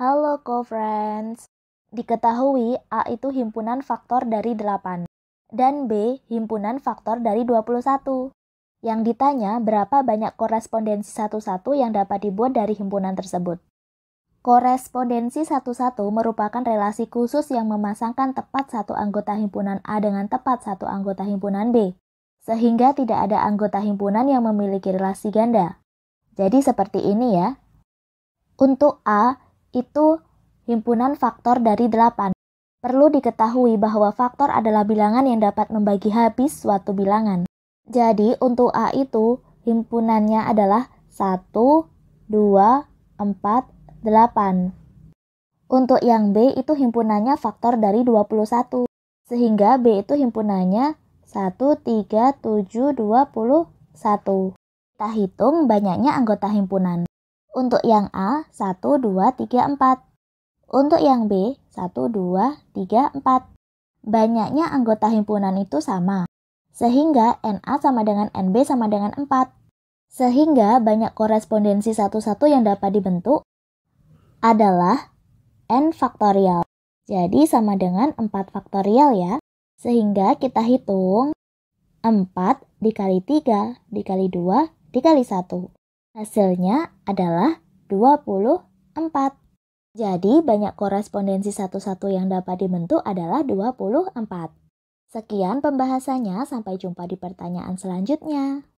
Halo co-friends. Diketahui A itu himpunan faktor dari 8 dan B himpunan faktor dari 21. Yang ditanya berapa banyak korespondensi satu-satu yang dapat dibuat dari himpunan tersebut. Korespondensi satu-satu merupakan relasi khusus yang memasangkan tepat satu anggota himpunan A dengan tepat satu anggota himpunan B, sehingga tidak ada anggota himpunan yang memiliki relasi ganda. Jadi seperti ini ya. Untuk A, itu himpunan faktor dari 8. Perlu diketahui bahwa faktor adalah bilangan yang dapat membagi habis suatu bilangan. Jadi, untuk A itu himpunannya adalah 1, 2, 4, 8. Untuk yang B itu himpunannya faktor dari 21. Sehingga B itu himpunannya 1, 3, 7, 21. Kita hitung banyaknya anggota himpunan. Untuk yang A, 1, 2, 3, 4. Untuk yang B, 1, 2, 3, 4. Banyaknya anggota himpunan itu sama, sehingga NA sama dengan NB sama dengan 4. Sehingga banyak korespondensi satu-satu yang dapat dibentuk adalah N faktorial. Jadi sama dengan 4 faktorial ya. Sehingga kita hitung 4 dikali 3 dikali 2 dikali 1. Hasilnya adalah 24. Jadi banyak korespondensi satu-satu yang dapat dibentuk adalah 24. Sekian pembahasannya, sampai jumpa di pertanyaan selanjutnya.